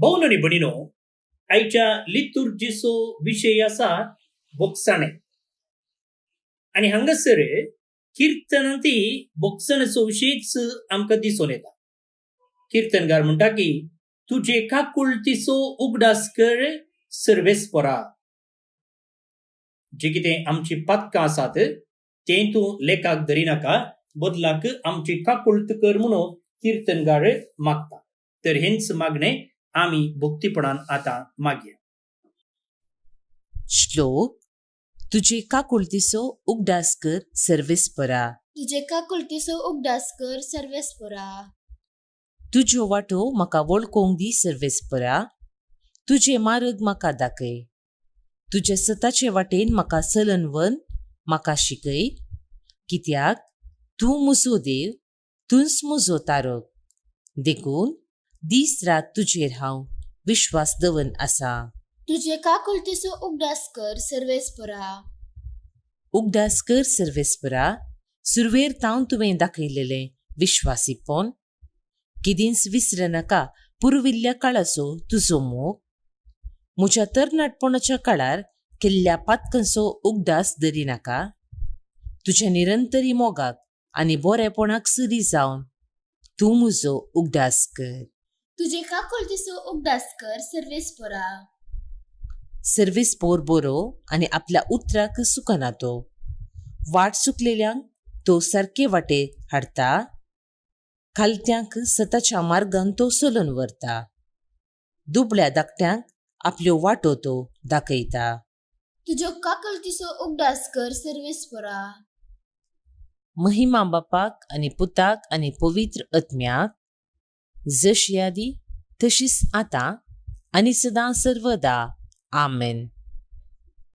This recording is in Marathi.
बौनणी बणीनो आईच्या विषय विशय आसा आणि आनी हांगासर ती बोक्सणाचो विशयच आमकां दिसून येता किर्तनकार म्हणटा की तुजे काकुळतीचो उगडास कर सर्वेस्परा जे कितें आमची पातकां आसात तें तूं लेखाक धरिनाका बदलाक आमची काकुळत कर म्हणून कीर्तनगार मागता तर हेंच मागणें आम्ही भुक्तीपणान आता मागया श्लोक का कुलतीसो कर सर्वेस परा का कुलतीसो कर सर्वेस परा तुज्यो वाटो म्हाका वळखोंक दी सर्वेस परा तुजे मार्ग म्हाका दाखय तुजे सताचे वाटेन म्हाका सलनवन म्हाका शिकय कित्याक तूं मुजो देव तूंच मुजो तारक देखून दीस रात तुजेर हांव विश्वास दवन आसा तुजे काकुलतीचो उगडास कर सर्वेस्परा उगडास कर सर्वेस्परा सुरवेर तावन तुवें दाखयलेलें विश्वासीपण विसर नाका पुर्विल्ल्या काळाचो तुजो मोग म्हज्या तरणाटपणाच्या काळार केल्ल्या उगदास उगडास नाका तुज्या निरंतरी मोगाक आनी बोरेपणाक सरी जावन तूं म्हजो उगडास कर तुजेका उगदास कर सर्विस पोरा सर्वेस पोर बोरो आणि आपल्या उतराक सुकना तो वाट सुकलेल्यांक तो सारके वाटे हाडता खालत्यांक सतच्या मार्गान तो सोलून व्हरता दुबळ्या धाकट्यांक आपल्यो वाटो तो दाखयता तुज्यो काकलतिसो उगडास कर सर्वेस पुरा महिमा बापाक आणि पुताक आणि पवित्र आत्म्याक जशी आधी तशीच आता आणि सदा सर्वदा आमेन